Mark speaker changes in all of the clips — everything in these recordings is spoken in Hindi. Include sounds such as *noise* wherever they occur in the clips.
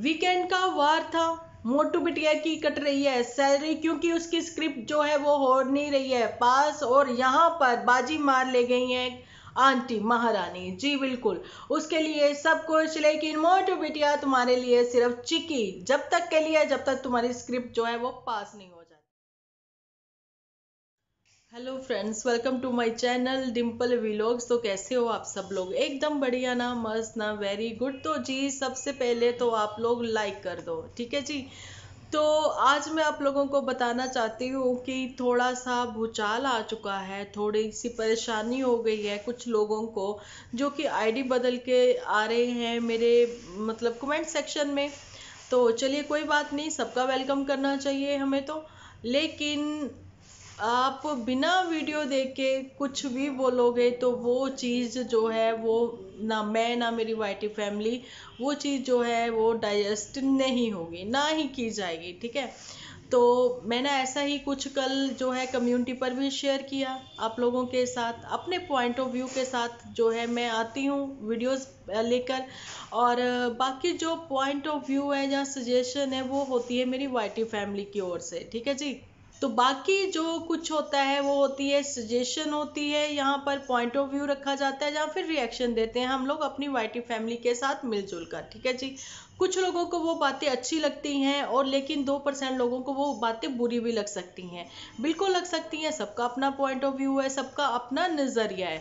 Speaker 1: वीकेंड का वार था मोटू बिटिया की कट रही है सैलरी क्योंकि उसकी स्क्रिप्ट जो है वो हो नहीं रही है पास और यहाँ पर बाजी मार ले गई है आंटी महारानी जी बिल्कुल उसके लिए सब कुछ लेकिन मोटू बिटिया तुम्हारे लिए सिर्फ चिकी जब तक के लिए जब तक तुम्हारी स्क्रिप्ट जो है वो पास नहीं हो hello friends welcome to my channel Dimple vlogs तो कैसे हो आप सब लोग एकदम बढ़िया ना मस्त ना वेरी गुड तो जी सबसे पहले तो आप लोग लाइक कर दो ठीक है जी तो आज मैं आप लोगों को बताना चाहती हूँ कि थोड़ा सा भूचाल आ चुका है थोड़ी सी परेशानी हो गई है कुछ लोगों को जो कि आईडी बदल के आ रहे हैं मेरे मतलब कमेंट सेक्शन में तो चलिए कोई बात नहीं सबका वेलकम करना चाहिए हमें तो लेकिन आप बिना वीडियो देखे कुछ भी बोलोगे तो वो चीज़ जो है वो ना मैं ना मेरी वाइटी फैमिली वो चीज़ जो है वो डाइजेस्ट नहीं होगी ना ही की जाएगी ठीक है तो मैंने ऐसा ही कुछ कल जो है कम्युनिटी पर भी शेयर किया आप लोगों के साथ अपने पॉइंट ऑफ व्यू के साथ जो है मैं आती हूँ वीडियोस लेकर और बाकी जो पॉइंट ऑफ व्यू है या सजेशन है वो होती है मेरी वाइटी फैमिली की ओर से ठीक है जी तो बाकी जो कुछ होता है वो होती है सजेशन होती है यहाँ पर पॉइंट ऑफ व्यू रखा जाता है या फिर रिएक्शन देते हैं हम लोग अपनी वाइटी फैमिली के साथ मिलजुल कर ठीक है जी कुछ लोगों को वो बातें अच्छी लगती हैं और लेकिन दो परसेंट लोगों को वो बातें बुरी भी लग सकती हैं बिल्कुल लग सकती हैं सबका अपना पॉइंट ऑफ व्यू है सबका अपना नज़रिया है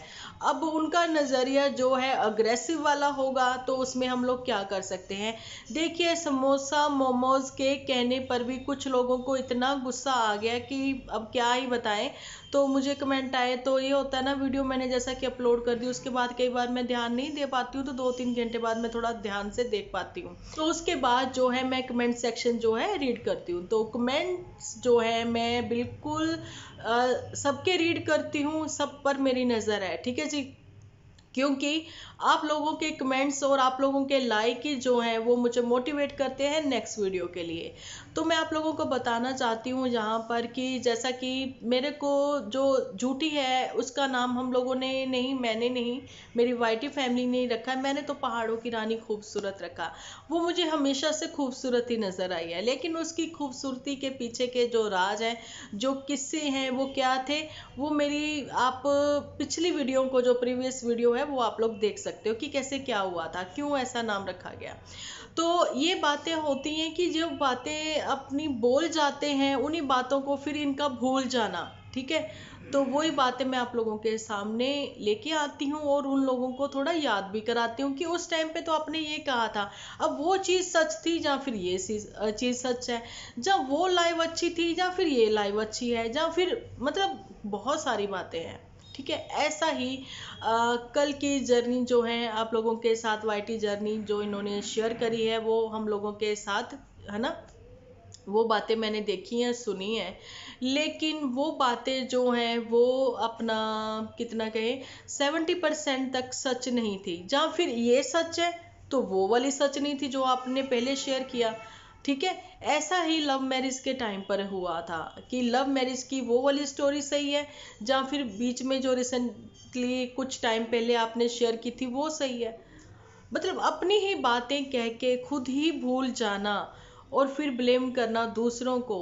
Speaker 1: अब उनका नज़रिया जो है अग्रेसिव वाला होगा तो उसमें हम लोग क्या कर सकते हैं देखिए समोसा मोमोज के कहने पर भी कुछ लोगों को इतना गुस्सा आ गया कि अब क्या ही बताएं तो मुझे कमेंट आए तो ये होता है ना वीडियो मैंने जैसा कि अपलोड कर दी उसके बाद कई बार मैं ध्यान नहीं दे पाती हूँ तो दो तीन घंटे बाद मैं थोड़ा ध्यान से देख पाती हूँ तो उसके बाद जो है मैं कमेंट सेक्शन जो है रीड करती हूँ तो कमेंट्स जो है मैं बिल्कुल सबके रीड करती हूँ सब पर मेरी नज़र है ठीक है जी क्योंकि आप लोगों के कमेंट्स और आप लोगों के लाइक जो हैं वो मुझे मोटिवेट करते हैं नेक्स्ट वीडियो के लिए तो मैं आप लोगों को बताना चाहती हूँ यहाँ पर कि जैसा कि मेरे को जो झूठी है उसका नाम हम लोगों ने नहीं मैंने नहीं मेरी वाइटी फैमिली ने रखा है मैंने तो पहाड़ों की रानी खूबसूरत रखा वो मुझे हमेशा से खूबसूरत ही नज़र आई है लेकिन उसकी खूबसूरती के पीछे के जो राज हैं जो किस्से हैं वो क्या थे वो मेरी आप पिछली वीडियो को जो प्रीवियस वीडियो है है वो आप लोग देख सकते हो कि कैसे क्या हुआ था क्यों ऐसा नाम रखा गया तो ये बातें होती हैं कि जब बातें अपनी बोल जाते हैं उन्हीं बातों को फिर इनका भूल जाना ठीक है तो वही बातें मैं आप लोगों के सामने लेके आती हूँ और उन लोगों को थोड़ा याद भी कराती हूँ कि उस टाइम पे तो आपने ये कहा था अब वो चीज़ सच थी या फिर ये चीज़ सच है जब वो लाइव अच्छी थी या फिर ये लाइव अच्छी है या फिर मतलब बहुत सारी बातें हैं ठीक है ऐसा ही आ, कल की जर्नी जो है आप लोगों के साथ वाई जर्नी जो इन्होंने शेयर करी है वो हम लोगों के साथ है ना वो बातें मैंने देखी हैं सुनी हैं लेकिन वो बातें जो हैं वो अपना कितना कहें सेवेंटी परसेंट तक सच नहीं थी जहाँ फिर ये सच है तो वो वाली सच नहीं थी जो आपने पहले शेयर किया ठीक है ऐसा ही लव मैरिज के टाइम पर हुआ था कि लव मैरिज की वो वाली स्टोरी सही है या फिर बीच में जो रिसेंटली कुछ टाइम पहले आपने शेयर की थी वो सही है मतलब अपनी ही बातें कह के खुद ही भूल जाना और फिर ब्लेम करना दूसरों को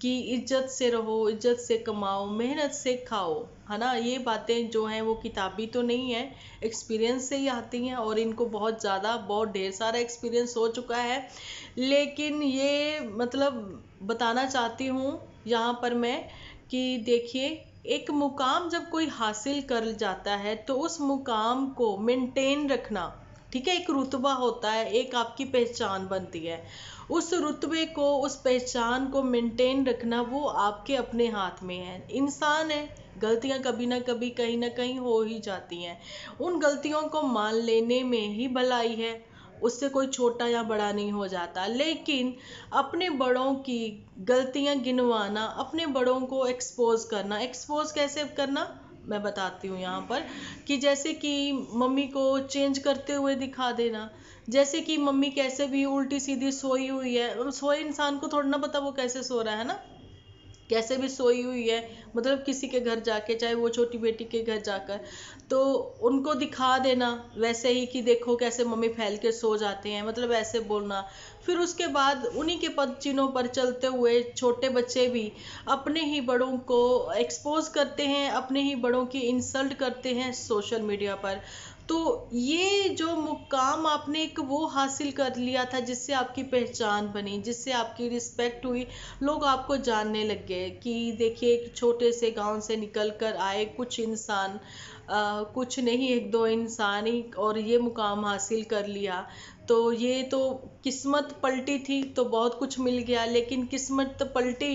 Speaker 1: कि इज्जत से रहो इज्जत से कमाओ मेहनत से खाओ है ना ये बातें जो हैं वो किताबी तो नहीं है एक्सपीरियंस से ही आती हैं और इनको बहुत ज़्यादा बहुत ढेर सारा एक्सपीरियंस हो चुका है लेकिन ये मतलब बताना चाहती हूँ यहाँ पर मैं कि देखिए एक मुकाम जब कोई हासिल कर जाता है तो उस मुकाम को मेंटेन रखना ठीक है एक रुतबा होता है एक आपकी पहचान बनती है उस रुतबे को उस पहचान को मेंटेन रखना वो आपके अपने हाथ में है इंसान है गलतियां कभी ना कभी कहीं ना कहीं हो ही जाती हैं उन गलतियों को मान लेने में ही भलाई है उससे कोई छोटा या बड़ा नहीं हो जाता लेकिन अपने बड़ों की गलतियां गिनवाना अपने बड़ों को एक्सपोज करना एक्सपोज कैसे करना मैं बताती हूँ यहाँ पर कि जैसे कि मम्मी को चेंज करते हुए दिखा देना जैसे कि मम्मी कैसे भी उल्टी सीधी सोई हुई है और सोए इंसान को थोड़ा ना पता वो कैसे सो रहा है ना कैसे भी सोई हुई है मतलब किसी के घर जाके चाहे वो छोटी बेटी के घर जाकर तो उनको दिखा देना वैसे ही कि देखो कैसे मम्मी फैल के सो जाते हैं मतलब ऐसे बोलना फिर उसके बाद उन्हीं के पद चिन्हों पर चलते हुए छोटे बच्चे भी अपने ही बड़ों को एक्सपोज करते हैं अपने ही बड़ों की इंसल्ट करते हैं सोशल मीडिया पर तो ये जो मुकाम आपने एक वो हासिल कर लिया था जिससे आपकी पहचान बनी जिससे आपकी रिस्पेक्ट हुई लोग आपको जानने लग गए कि देखिए एक छोटे से गांव से निकल कर आए कुछ इंसान कुछ नहीं एक दो इंसान ही और ये मुकाम हासिल कर लिया तो ये तो किस्मत पलटी थी तो बहुत कुछ मिल गया लेकिन किस्मत पलटी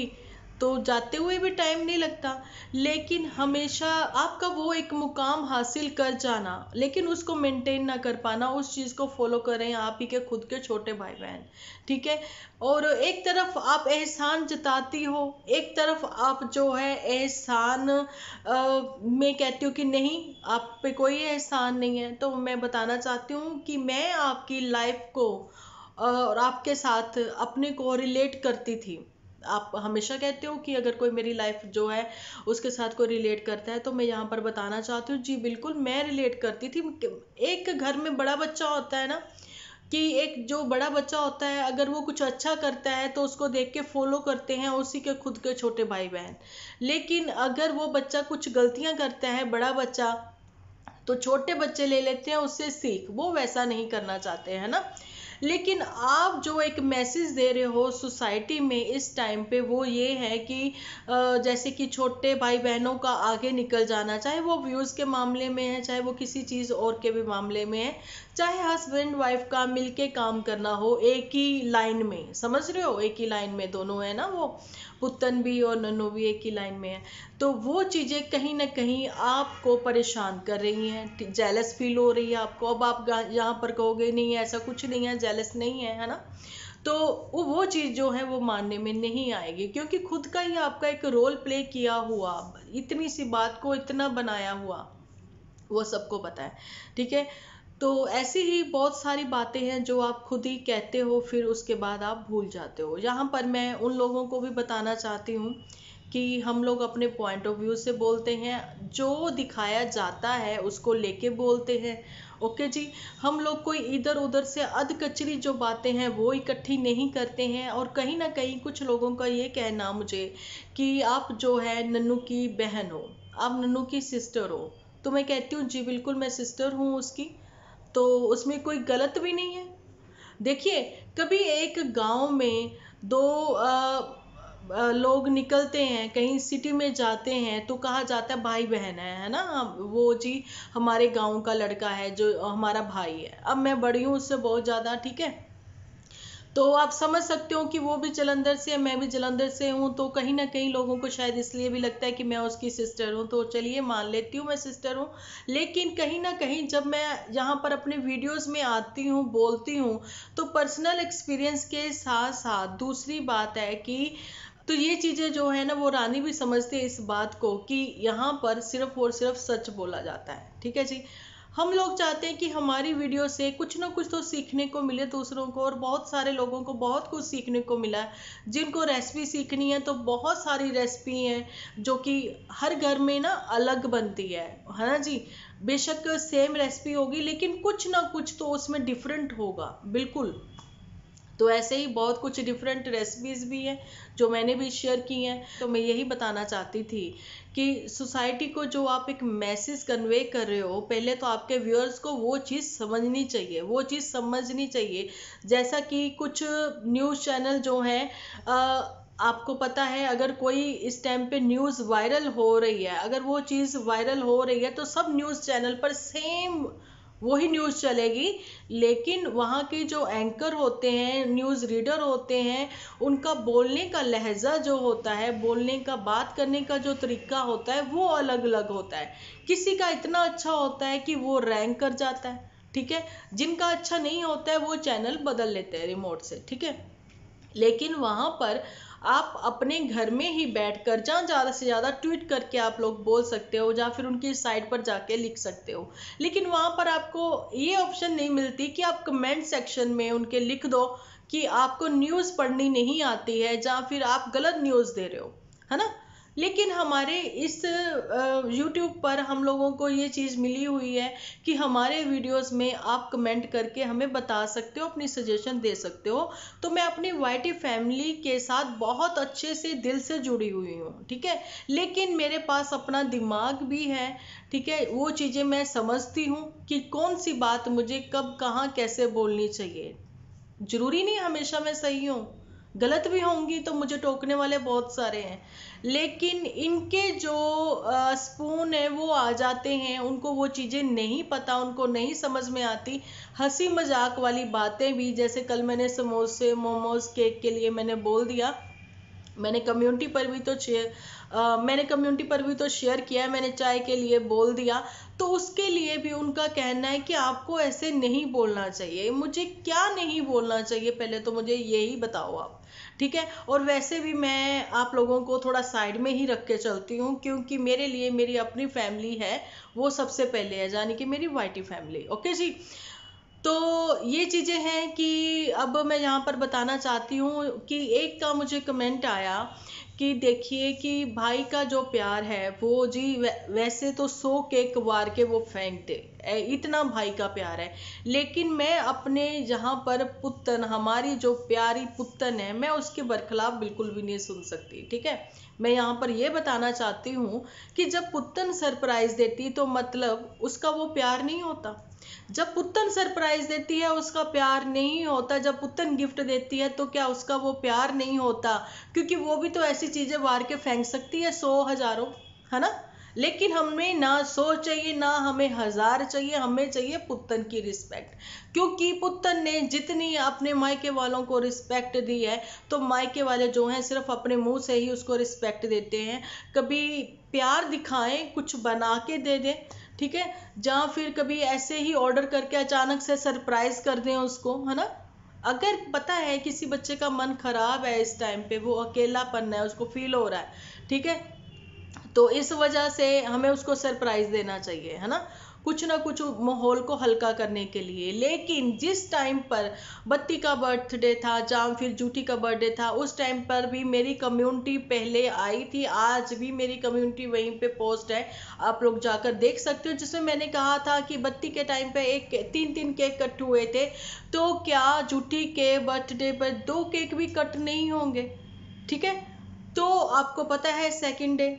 Speaker 1: तो जाते हुए भी टाइम नहीं लगता लेकिन हमेशा आपका वो एक मुकाम हासिल कर जाना लेकिन उसको मेंटेन ना कर पाना उस चीज़ को फॉलो करें आप ही के खुद के छोटे भाई बहन ठीक है और एक तरफ आप एहसान जताती हो एक तरफ आप जो है एहसान मैं कहती हूँ कि नहीं आप पे कोई एहसान नहीं है तो मैं बताना चाहती हूँ कि मैं आपकी लाइफ को और आपके साथ अपने को रिलेट करती थी आप हमेशा कहते हो कि अगर कोई मेरी लाइफ जो है उसके साथ कोई रिलेट करता है तो मैं यहाँ पर बताना चाहती हूँ जी बिल्कुल मैं रिलेट करती थी एक घर में बड़ा बच्चा होता है ना कि एक जो बड़ा बच्चा होता है अगर वो कुछ अच्छा करता है तो उसको देख के फॉलो करते हैं उसी के खुद के छोटे भाई बहन लेकिन अगर वो बच्चा कुछ गलतियां करता है बड़ा बच्चा तो छोटे बच्चे ले लेते हैं उससे सीख वो वैसा नहीं करना चाहते हैं ना लेकिन आप जो एक मैसेज दे रहे हो सोसाइटी में इस टाइम पे वो ये है कि जैसे कि छोटे भाई बहनों का आगे निकल जाना चाहे वो व्यूज़ के मामले में है चाहे वो किसी चीज़ और के भी मामले में है चाहे हस्बैंड वाइफ का मिल के काम करना हो एक ही लाइन में समझ रहे हो एक ही लाइन में दोनों है ना वो पुतन भी और ननू भी एक ही लाइन में है तो वो चीज़ें कहीं ना कहीं आपको परेशान कर रही हैं जेलस फील हो रही है आपको अब आप यहाँ पर कहोगे नहीं ऐसा कुछ नहीं है जेलस नहीं है है ना तो वो चीज़ जो है वो मानने में नहीं आएगी क्योंकि खुद का ही आपका एक रोल प्ले किया हुआ इतनी सी बात को इतना बनाया हुआ वो सबको पता है ठीक है तो ऐसी ही बहुत सारी बातें हैं जो आप खुद ही कहते हो फिर उसके बाद आप भूल जाते हो यहाँ पर मैं उन लोगों को भी बताना चाहती हूँ कि हम लोग अपने पॉइंट ऑफ व्यू से बोलते हैं जो दिखाया जाता है उसको लेके बोलते हैं ओके जी हम लोग कोई इधर उधर से अध कचरी जो बातें हैं वो इकट्ठी नहीं करते हैं और कहीं ना कहीं कुछ लोगों का ये कहना मुझे कि आप जो है नन्नू की बहन हो आप नन्नू की सिस्टर हो तो मैं कहती हूँ जी बिल्कुल मैं सिस्टर हूँ उसकी तो उसमें कोई गलत भी नहीं है देखिए कभी एक गांव में दो आ, लोग निकलते हैं कहीं सिटी में जाते हैं तो कहा जाता है भाई बहन है है ना वो जी हमारे गांव का लड़का है जो हमारा भाई है अब मैं बड़ी हूँ उससे बहुत ज़्यादा ठीक है तो आप समझ सकते हो कि वो भी जलंधर से है मैं भी जलंधर से हूँ तो कहीं ना कहीं लोगों को शायद इसलिए भी लगता है कि मैं उसकी सिस्टर हूँ तो चलिए मान लेती हूँ मैं सिस्टर हूँ लेकिन कहीं ना कहीं जब मैं यहाँ पर अपने वीडियोस में आती हूँ बोलती हूँ तो पर्सनल एक्सपीरियंस के साथ साथ दूसरी बात है कि तो ये चीज़ें जो है ना वो रानी भी समझते है इस बात को कि यहाँ पर सिर्फ और सिर्फ सच बोला जाता है ठीक है जी हम लोग चाहते हैं कि हमारी वीडियो से कुछ ना कुछ तो सीखने को मिले दूसरों को और बहुत सारे लोगों को बहुत कुछ सीखने को मिला है जिनको रेसिपी सीखनी है तो बहुत सारी रेसिपी हैं जो कि हर घर में ना अलग बनती है है ना जी बेशक सेम रेसिपी होगी लेकिन कुछ ना कुछ तो उसमें डिफरेंट होगा बिल्कुल तो ऐसे ही बहुत कुछ डिफरेंट रेसिपीज़ भी हैं जो मैंने भी शेयर की हैं तो मैं यही बताना चाहती थी कि सोसाइटी को जो आप एक मैसेज कन्वे कर रहे हो पहले तो आपके व्यूअर्स को वो चीज़ समझनी चाहिए वो चीज़ समझनी चाहिए जैसा कि कुछ न्यूज़ चैनल जो हैं आपको पता है अगर कोई इस टाइम पे न्यूज़ वायरल हो रही है अगर वो चीज़ वायरल हो रही है तो सब न्यूज़ चैनल पर सेम वही न्यूज़ चलेगी लेकिन वहाँ के जो एंकर होते हैं न्यूज़ रीडर होते हैं उनका बोलने का लहजा जो होता है बोलने का बात करने का जो तरीका होता है वो अलग अलग होता है किसी का इतना अच्छा होता है कि वो रैंक कर जाता है ठीक है जिनका अच्छा नहीं होता है वो चैनल बदल लेते हैं रिमोट से ठीक है लेकिन वहाँ पर आप अपने घर में ही बैठ कर जहाँ ज़्यादा से ज़्यादा ट्वीट करके आप लोग बोल सकते हो या फिर उनकी साइट पर जाके लिख सकते हो लेकिन वहाँ पर आपको ये ऑप्शन नहीं मिलती कि आप कमेंट सेक्शन में उनके लिख दो कि आपको न्यूज़ पढ़नी नहीं आती है या फिर आप गलत न्यूज़ दे रहे हो है ना लेकिन हमारे इस यूट्यूब पर हम लोगों को ये चीज़ मिली हुई है कि हमारे वीडियोस में आप कमेंट करके हमें बता सकते हो अपनी सजेशन दे सकते हो तो मैं अपनी वाइटी फैमिली के साथ बहुत अच्छे से दिल से जुड़ी हुई हूँ ठीक है लेकिन मेरे पास अपना दिमाग भी है ठीक है वो चीज़ें मैं समझती हूँ कि कौन सी बात मुझे कब कहाँ कैसे बोलनी चाहिए ज़रूरी नहीं हमेशा मैं सही हूँ गलत भी होंगी तो मुझे टोकने वाले बहुत सारे हैं लेकिन इनके जो स्पून है वो आ जाते हैं उनको वो चीज़ें नहीं पता उनको नहीं समझ में आती हंसी मजाक वाली बातें भी जैसे कल मैंने समोसे मोमोज केक के लिए मैंने बोल दिया मैंने कम्युनिटी पर भी तो शेयर मैंने कम्युनिटी पर भी तो शेयर किया मैंने चाय के लिए बोल दिया तो उसके लिए भी उनका कहना है कि आपको ऐसे नहीं बोलना चाहिए मुझे क्या नहीं बोलना चाहिए पहले तो मुझे यही बताओ आप ठीक है और वैसे भी मैं आप लोगों को थोड़ा साइड में ही रख के चलती हूँ क्योंकि मेरे लिए मेरी अपनी फैमिली है वो सबसे पहले है यानी कि मेरी वाइटी फैमिली ओके जी तो ये चीज़ें हैं कि अब मैं यहाँ पर बताना चाहती हूँ कि एक का मुझे कमेंट आया कि देखिए कि भाई का जो प्यार है वो जी वैसे तो सो के कबार के वो फेंक दे इतना भाई का प्यार है लेकिन मैं अपने जहाँ पर पुतन हमारी जो प्यारी पुतन है मैं उसके बरखिलाफ बिल्कुल भी नहीं सुन सकती ठीक है मैं यहाँ पर यह बताना चाहती हूँ कि जब पुतन सरप्राइज देती तो मतलब उसका वो प्यार नहीं होता जब पुतन सरप्राइज देती है उसका प्यार नहीं होता जब पुतन गिफ्ट देती है तो क्या उसका वो प्यार नहीं होता क्योंकि वो भी तो ऐसी चीज़ें बाहर के फेंक सकती है सौ हजारों है ना लेकिन हमें ना सौ चाहिए ना हमें हज़ार चाहिए हमें चाहिए पुत्तन की रिस्पेक्ट क्योंकि पुत्तन ने जितनी अपने मायके वालों को रिस्पेक्ट दी है तो मायके वाले जो हैं सिर्फ अपने मुंह से ही उसको रिस्पेक्ट देते हैं कभी प्यार दिखाएं कुछ बना के दे दें ठीक है जहाँ फिर कभी ऐसे ही ऑर्डर करके अचानक से सरप्राइज कर दें उसको है ना अगर पता है किसी बच्चे का मन खराब है इस टाइम पे वो अकेलापन है उसको फील हो रहा है ठीक है तो इस वजह से हमें उसको सरप्राइज देना चाहिए है ना कुछ ना कुछ माहौल को हल्का करने के लिए लेकिन जिस टाइम पर बत्ती का बर्थडे था या फिर जूठी का बर्थडे था उस टाइम पर भी मेरी कम्युनिटी पहले आई थी आज भी मेरी कम्युनिटी वहीं पे पोस्ट है आप लोग जाकर देख सकते हो जिसमें मैंने कहा था कि बत्ती के टाइम पे एक तीन तीन केक कट हुए थे तो क्या जूठी के बर्थडे पर दो केक भी कट नहीं होंगे ठीक है तो आपको पता है सेकेंड डे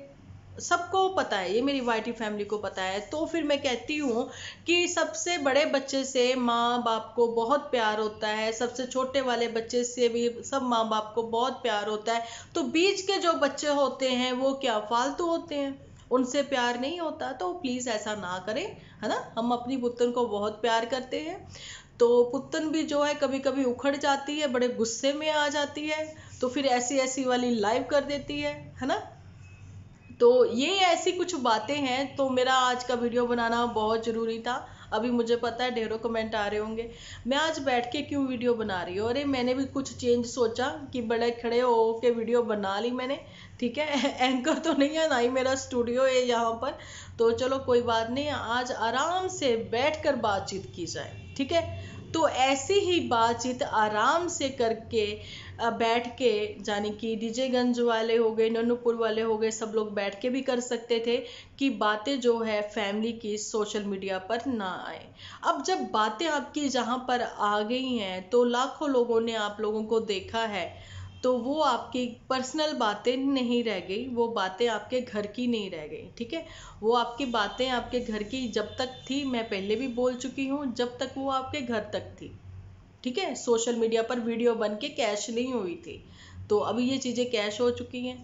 Speaker 1: सबको पता है ये मेरी वाइटी फैमिली को पता है तो फिर मैं कहती हूँ कि सबसे बड़े बच्चे से माँ बाप को बहुत प्यार होता है सबसे छोटे वाले बच्चे से भी सब माँ बाप को बहुत प्यार होता है तो बीच के जो बच्चे होते हैं वो क्या फालतू होते हैं उनसे प्यार नहीं होता तो प्लीज़ ऐसा ना करें है ना हम अपनी पुतन को बहुत प्यार करते हैं तो पुतन भी जो है कभी कभी उखड़ जाती है बड़े गुस्से में आ जाती है तो फिर ऐसी ऐसी वाली लाइव कर देती है है ना तो ये ऐसी कुछ बातें हैं तो मेरा आज का वीडियो बनाना बहुत ज़रूरी था अभी मुझे पता है ढेरों कमेंट आ रहे होंगे मैं आज बैठ के क्यों वीडियो बना रही हूँ अरे मैंने भी कुछ चेंज सोचा कि बड़े खड़े हो के वीडियो बना ली मैंने ठीक है एंकर *laughs* तो नहीं है ना ही मेरा स्टूडियो है यहाँ पर तो चलो कोई बात नहीं आज आराम से बैठ कर बातचीत की जाए ठीक है तो ऐसे ही बातचीत आराम से करके बैठ के यानी कि डीजेगंज वाले हो गए नन्नूपुर वाले हो गए सब लोग बैठ के भी कर सकते थे कि बातें जो है फैमिली की सोशल मीडिया पर ना आए अब जब बातें आपकी जहाँ पर आ गई हैं तो लाखों लोगों ने आप लोगों को देखा है तो वो आपकी पर्सनल बातें नहीं रह गई वो बातें आपके घर की नहीं रह गई ठीक है वो आपकी बातें आपके घर की जब तक थी मैं पहले भी बोल चुकी हूँ जब तक वो आपके घर तक थी ठीक है सोशल मीडिया पर वीडियो बन के कैश नहीं हुई थी तो अभी ये चीज़ें कैश हो चुकी हैं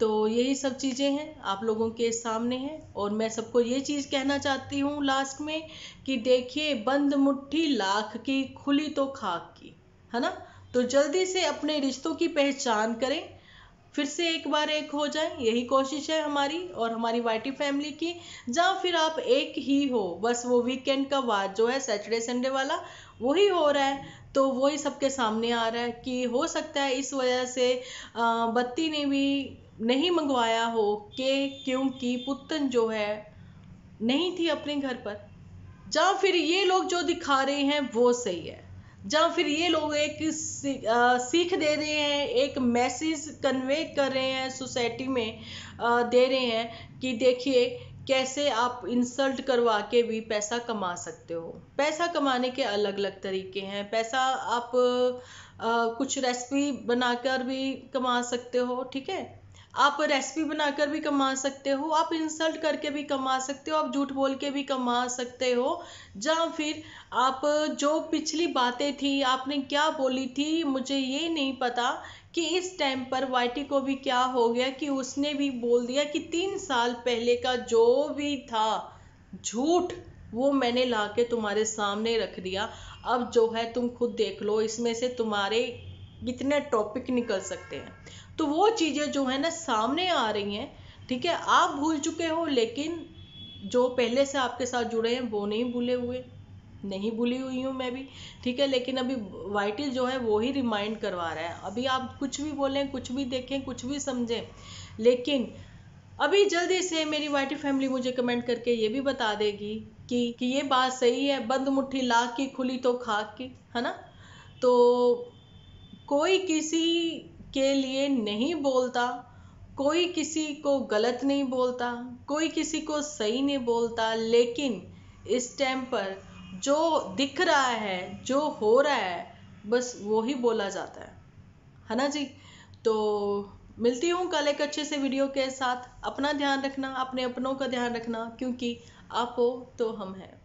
Speaker 1: तो यही सब चीज़ें हैं आप लोगों के सामने हैं और मैं सबको ये चीज़ कहना चाहती हूँ लास्ट में कि देखिए बंद मुट्ठी लाख की खुली तो खाक की है ना तो जल्दी से अपने रिश्तों की पहचान करें फिर से एक बार एक हो जाए यही कोशिश है हमारी और हमारी वाइटी फैमिली की जहाँ फिर आप एक ही हो बस वो वीकेंड का बाद जो है सैटरडे संडे वाला वही हो रहा है तो वही सबके सामने आ रहा है कि हो सकता है इस वजह से बत्ती ने भी नहीं मंगवाया हो के क्योंकि पुतन जो है नहीं थी अपने घर पर जहाँ फिर ये लोग जो दिखा रहे हैं वो सही है जहाँ फिर ये लोग एक सीख दे रहे हैं एक मैसेज कन्वे कर रहे हैं सोसाइटी में दे रहे हैं कि देखिए कैसे आप इंसल्ट करवा के भी पैसा कमा सकते हो पैसा कमाने के अलग अलग तरीके हैं पैसा आप आ, कुछ रेसिपी बनाकर भी कमा सकते हो ठीक है आप रेसिपी बनाकर भी कमा सकते हो आप इंसल्ट करके भी कमा सकते हो आप झूठ बोल के भी कमा सकते हो या फिर आप जो पिछली बातें थी आपने क्या बोली थी मुझे ये नहीं पता कि इस टाइम पर वाइटी को भी क्या हो गया कि उसने भी बोल दिया कि तीन साल पहले का जो भी था झूठ वो मैंने ला के तुम्हारे सामने रख दिया अब जो है तुम खुद देख लो इसमें से तुम्हारे कितने टॉपिक निकल सकते हैं तो वो चीज़ें जो है ना सामने आ रही हैं ठीक है आप भूल चुके हो लेकिन जो पहले से आपके साथ जुड़े हैं वो नहीं भूले हुए नहीं भूली हुई हूँ मैं भी ठीक है लेकिन अभी वाइटल जो है वो ही रिमाइंड करवा रहा है अभी आप कुछ भी बोलें कुछ भी देखें कुछ भी समझें लेकिन अभी जल्दी से मेरी वाइटी फैमिली मुझे कमेंट करके ये भी बता देगी कि कि ये बात सही है बंद मुट्ठी लाख की खुली तो खाक की है ना तो कोई किसी के लिए नहीं बोलता कोई किसी को गलत नहीं बोलता कोई किसी को सही नहीं बोलता लेकिन इस टाइम पर जो दिख रहा है जो हो रहा है बस वो ही बोला जाता है है ना जी तो मिलती हूँ कल एक अच्छे से वीडियो के साथ अपना ध्यान रखना अपने अपनों का ध्यान रखना क्योंकि आप हो तो हम हैं